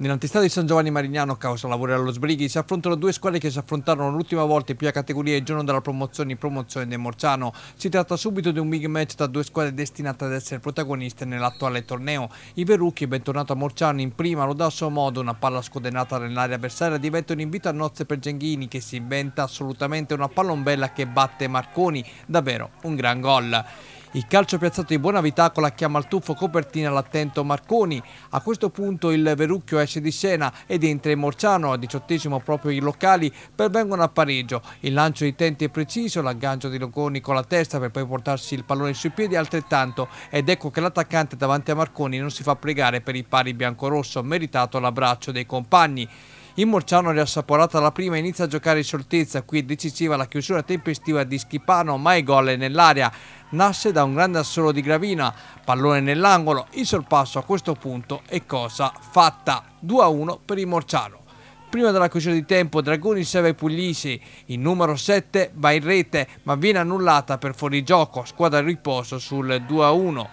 Nell'antistato di San Giovanni Marignano, causa lavori allo sbrighi, si affrontano due squadre che si affrontarono l'ultima volta in prima categoria il giorno della promozione in promozione del Morciano. Si tratta subito di un big match tra due squadre destinate ad essere protagoniste nell'attuale torneo. I Verrucchi, bentornato a Morciano in prima, lo dà a suo modo, una palla scodenata nell'area avversaria diventa un invito a nozze per Genghini che si inventa assolutamente una pallombella che batte Marconi, davvero un gran gol. Il calcio piazzato di Buonavità con la chiama al tuffo copertina all'attento Marconi. A questo punto il Verucchio esce di scena ed entra in Morciano. A diciottesimo proprio i locali pervengono a pareggio. Il lancio di tenti è preciso, l'aggancio di Logoni con la testa per poi portarsi il pallone sui piedi altrettanto. Ed ecco che l'attaccante davanti a Marconi non si fa pregare per il pari biancorosso, meritato l'abbraccio dei compagni. In Morciano riassaporata la prima inizia a giocare in sortezza, qui è decisiva la chiusura tempestiva di Schipano, ma il gol nell'area nasce da un grande assolo di Gravina, pallone nell'angolo, il sorpasso a questo punto è cosa fatta, 2-1 per il Morciano. Prima della cucina di tempo Dragoni serve Puglisi, il numero 7 va in rete ma viene annullata per fuorigioco, squadra in riposo sul 2-1.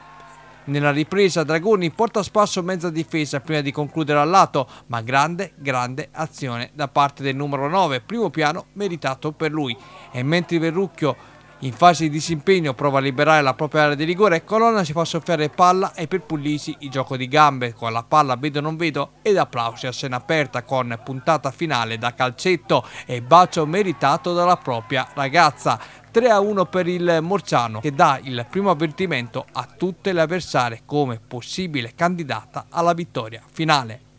Nella ripresa Dragoni porta a spasso mezza difesa prima di concludere al lato, ma grande, grande azione da parte del numero 9, primo piano meritato per lui. E mentre Verrucchio in fase di disimpegno prova a liberare la propria area di rigore e Colonna si fa soffiare palla e per Pullisi il gioco di gambe con la palla vedo non vedo ed applausi a scena aperta con puntata finale da calcetto e bacio meritato dalla propria ragazza. 3 a 1 per il Morciano che dà il primo avvertimento a tutte le avversarie come possibile candidata alla vittoria finale.